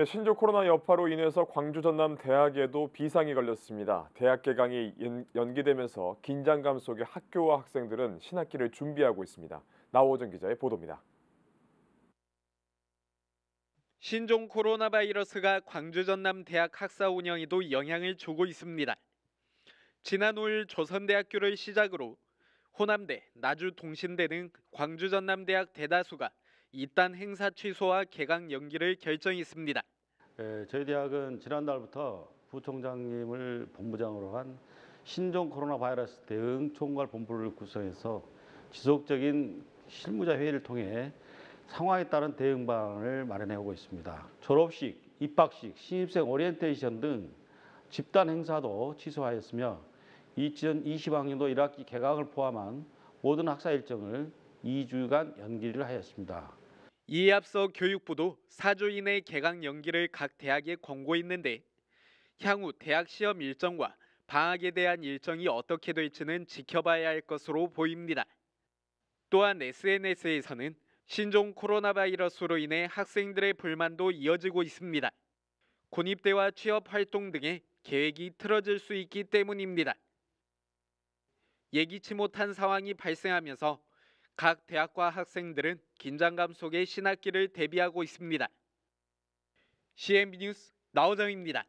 네, 신종 코로나 여파로 인해서 광주 전남 대학에도 비상이 걸렸습니다. 대학 개강이 연, 기되면서 긴장감 속에 학교와 학생들은 신학기를 준비하고 있습니다. 나오정 기자의 보도입니다. 신종 코로나 바이러스가 광주 전남 대학 학사 운영에도 영향을 주고 있습니다. 지난 5일 조선대학교를 시작으로 호남대, 나주 동신대 등 광주 전남대학 대다수가 이딴 행사 취소와 개강 연기를 결정했습니다. 예, 저희 대학은 지난달부터 부총장님을 본부장으로 한 신종 코로나 바이러스 대응 총괄 본부를 구성해서 지속적인 실무자 회의를 통해 상황에 따른 대응 방안을 마련해 오고 있습니다. 졸업식, 입학식, 신입생 오리엔테이션 등 집단 행사도 취소하였으며 2020학년도 1학기 개강을 포함한 모든 학사 일정을 2주간 연기를 하였습니다. 이에 앞서 교육부도 사조인의 개강 연기를 각 대학에 권고했는데 향후 대학 시험 일정과 방학에 대한 일정이 어떻게 될지는 지켜봐야 할 것으로 보입니다. 또한 SNS에서는 신종 코로나 바이러스로 인해 학생들의 불만도 이어지고 있습니다. 군입대와 취업 활동 등의 계획이 틀어질 수 있기 때문입니다. 예기치 못한 상황이 발생하면서 각 대학과 학생들은 긴장감 속에 신학기를 대비하고 있습니다. CMB 뉴스 나오정입니다.